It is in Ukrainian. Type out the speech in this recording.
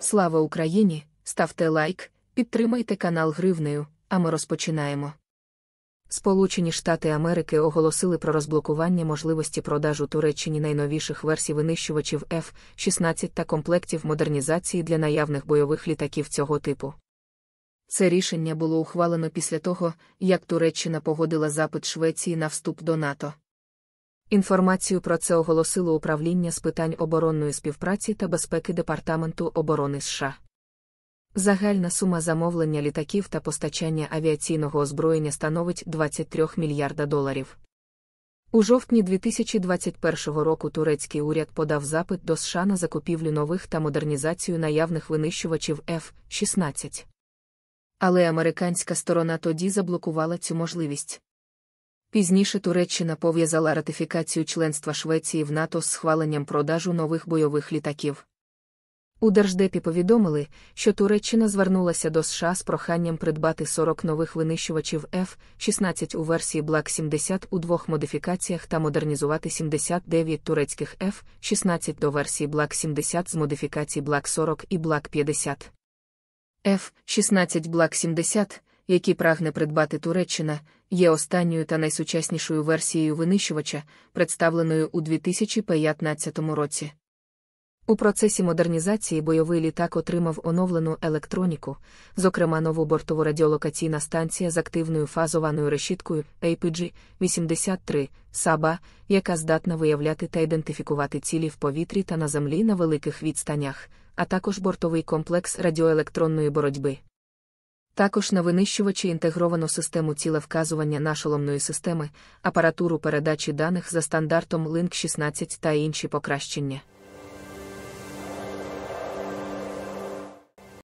Слава Україні! Ставте лайк, підтримайте канал Гривнею, а ми розпочинаємо. Сполучені Штати Америки оголосили про розблокування можливості продажу Туреччині найновіших версій винищувачів F-16 та комплектів модернізації для наявних бойових літаків цього типу. Це рішення було ухвалено після того, як Туреччина погодила запит Швеції на вступ до НАТО. Інформацію про це оголосило управління з питань оборонної співпраці та безпеки Департаменту оборони США. Загальна сума замовлення літаків та постачання авіаційного озброєння становить 23 мільярда доларів. У жовтні 2021 року турецький уряд подав запит до США на закупівлю нових та модернізацію наявних винищувачів F-16. Але американська сторона тоді заблокувала цю можливість. Пізніше Туреччина пов'язала ратифікацію членства Швеції в НАТО з схваленням продажу нових бойових літаків. У Держдепі повідомили, що Туреччина звернулася до США з проханням придбати 40 нових винищувачів F-16 у версії Black 70 у двох модифікаціях та модернізувати 79 турецьких F-16 до версії Black 70 з модифікацій Black 40 і Black 50. F-16 Black 70 які прагне придбати Туреччина, є останньою та найсучаснішою версією винищувача, представленою у 2015 році. У процесі модернізації бойовий літак отримав оновлену електроніку, зокрема нову бортову радіолокаційна станція з активною фазованою решіткою apg 83 САБА, яка здатна виявляти та ідентифікувати цілі в повітрі та на землі на великих відстанях, а також бортовий комплекс радіоелектронної боротьби. Також на винищувачі інтегровано систему тілевказування нашоломної системи, апаратуру передачі даних за стандартом Link 16 та інші покращення.